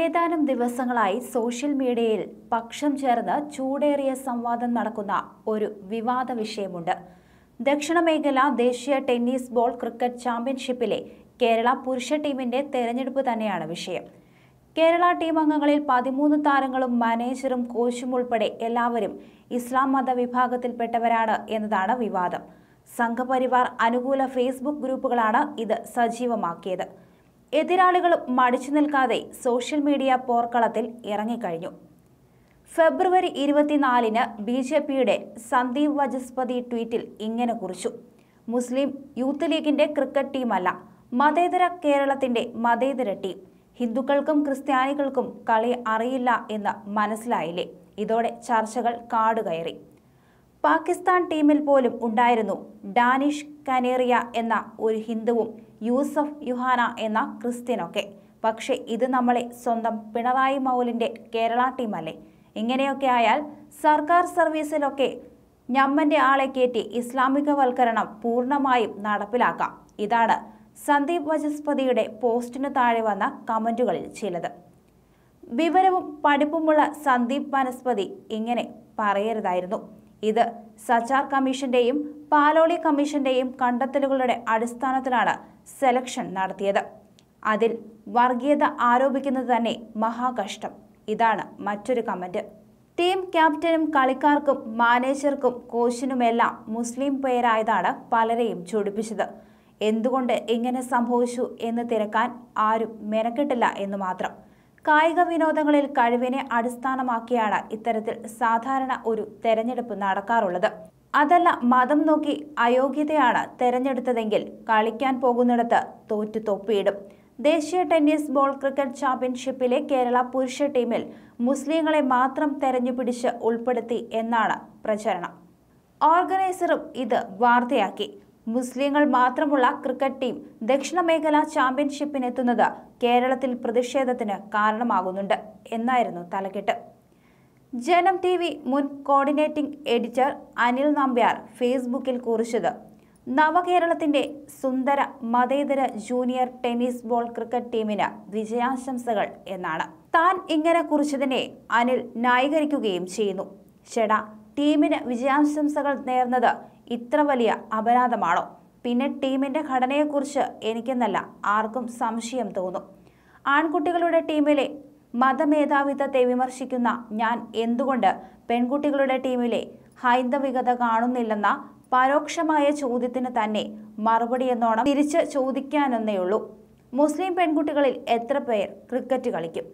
ഏതാനും ദിവസങ്ങളായി സോഷ്യൽ മീഡിയയിൽ പക്ഷം ചേർന്ന് ചൂടേറിയ സംവാദം നടക്കുന്ന ഒരു വിവാദ വിഷയമുണ്ട് ദക്ഷിണ മേഖല ദേശീയ ടെന്നീസ് ബോൾ ക്രിക്കറ്റ് ചാമ്പ്യൻഷിപ്പിലെ കേരള പുരുഷ ടീമിന്റെ തെരഞ്ഞെടുപ്പ് തന്നെയാണ് വിഷയം കേരള ടീം അംഗങ്ങളിൽ പതിമൂന്ന് താരങ്ങളും മാനേജറും കോച്ചും ഉൾപ്പെടെ എല്ലാവരും ഇസ്ലാം മത വിഭാഗത്തിൽപ്പെട്ടവരാണ് എന്നതാണ് വിവാദം സംഘപരിവാർ അനുകൂല ഫേസ്ബുക്ക് ഗ്രൂപ്പുകളാണ് ഇത് സജീവമാക്കിയത് എതിരാളികളും മടിച്ചു നിൽക്കാതെ സോഷ്യൽ മീഡിയ പോർക്കളത്തിൽ ഇറങ്ങിക്കഴിഞ്ഞു ഫെബ്രുവരി ഇരുപത്തിനാലിന് ബി ജെ പിയുടെ സന്ദീപ് വജസ്പതി ട്വീറ്റിൽ ഇങ്ങനെ കുറിച്ചു മുസ്ലിം യൂത്ത് ലീഗിന്റെ ക്രിക്കറ്റ് ടീമല്ല മതേതര കേരളത്തിന്റെ മതേതര ടീം ഹിന്ദുക്കൾക്കും ക്രിസ്ത്യാനികൾക്കും കളി അറിയില്ല എന്ന് മനസ്സിലായില്ലേ ഇതോടെ ചർച്ചകൾ കാടുകയറി പാകിസ്ഥാൻ ടീമിൽ പോലും ഉണ്ടായിരുന്നു ഡാനിഷ് കനേറിയ എന്ന ഒരു ഹിന്ദുവും യൂസഫ് യുഹാന എന്ന ക്രിസ്ത്യനൊക്കെ പക്ഷേ ഇത് നമ്മളെ സ്വന്തം പിണറായി മൗലിൻ്റെ കേരള ടീമല്ലേ ഇങ്ങനെയൊക്കെ ആയാൽ സർക്കാർ സർവീസിലൊക്കെ ഞമ്മൻ്റെ ആളെ കയറ്റി ഇസ്ലാമികവൽക്കരണം പൂർണ്ണമായും നടപ്പിലാക്കാം ഇതാണ് സന്ദീപ് വചസ്പതിയുടെ പോസ്റ്റിന് താഴെ വന്ന കമൻറ്റുകളിൽ ചിലത് വിവരവും പഠിപ്പുമുള്ള സന്ദീപ് വനസ്പതി ഇങ്ങനെ പറയരുതായിരുന്നു ഇത് സച്ചാർ കമ്മീഷന്റെയും പാലോളി കമ്മീഷന്റെയും കണ്ടെത്തലുകളുടെ അടിസ്ഥാനത്തിലാണ് സെലക്ഷൻ നടത്തിയത് അതിൽ വർഗീയത ആരോപിക്കുന്നത് തന്നെ മഹാകഷ്ടം ഇതാണ് മറ്റൊരു കമന്റ് ടീം ക്യാപ്റ്റനും കളിക്കാർക്കും മാനേജർക്കും കോച്ചിനുമെല്ലാം മുസ്ലിം പേരായതാണ് പലരെയും ചൊടിപ്പിച്ചത് എന്തുകൊണ്ട് ഇങ്ങനെ സംഭവിച്ചു എന്ന് തിരക്കാൻ ആരും മെനക്കെട്ടില്ല എന്ന് മാത്രം കായിക വിനോദങ്ങളിൽ കഴിവിനെ അടിസ്ഥാനമാക്കിയാണ് ഇത്തരത്തിൽ സാധാരണ ഒരു തെരഞ്ഞെടുപ്പ് നടക്കാറുള്ളത് അതല്ല മതം നോക്കി അയോഗ്യതയാണ് തെരഞ്ഞെടുത്തതെങ്കിൽ കളിക്കാൻ പോകുന്നിടത്ത് തോറ്റു തൊപ്പിയിടും ദേശീയ ടെന്നീസ് ബോൾ ക്രിക്കറ്റ് ചാമ്പ്യൻഷിപ്പിലെ കേരള പുരുഷ ടീമിൽ മുസ്ലിങ്ങളെ മാത്രം തെരഞ്ഞുപിടിച്ച് ഉൾപ്പെടുത്തി എന്നാണ് പ്രചരണം ഓർഗനൈസറും ഇത് വാർത്തയാക്കി മുസ്ലിങ്ങൾ മാത്രമുള്ള ക്രിക്കറ്റ് ടീം ദക്ഷിണ മേഖലാ ചാമ്പ്യൻഷിപ്പിനെത്തുന്നത് കേരളത്തിൽ പ്രതിഷേധത്തിന് കാരണമാകുന്നുണ്ട് എന്നായിരുന്നു തലക്കെട്ട് ജനം ടി വി മുൻ കോർഡിനേറ്റിംഗ് എഡിറ്റർ അനിൽ നമ്പ്യാർ ഫേസ്ബുക്കിൽ കുറിച്ചത് നവകേരളത്തിന്റെ സുന്ദര മതേതര ജൂനിയർ ടെന്നീസ് ബോൾ ക്രിക്കറ്റ് ടീമിന് വിജയാശംസകൾ എന്നാണ് താൻ ഇങ്ങനെ കുറിച്ചതിനെ അനിൽ ന്യായീകരിക്കുകയും ചെയ്യുന്നു ചേടാ ടീമിന് വിജയാശംസകൾ നേർന്നത് ഇത്ര വലിയ അപരാധമാണോ പിന്നെ ടീമിന്റെ ഘടനയെക്കുറിച്ച് എനിക്കെന്നല്ല ആർക്കും സംശയം തോന്നും ആൺകുട്ടികളുടെ ടീമിലെ മതമേധാവിത്വത്തെ വിമർശിക്കുന്ന ഞാൻ എന്തുകൊണ്ട് പെൺകുട്ടികളുടെ ടീമിലെ ഹൈന്ദവികത കാണുന്നില്ലെന്ന പരോക്ഷമായ ചോദ്യത്തിന് തന്നെ മറുപടി എന്നോണം തിരിച്ച് ചോദിക്കാനെന്നേയുള്ളൂ മുസ്ലിം പെൺകുട്ടികളിൽ എത്ര പേർ ക്രിക്കറ്റ് കളിക്കും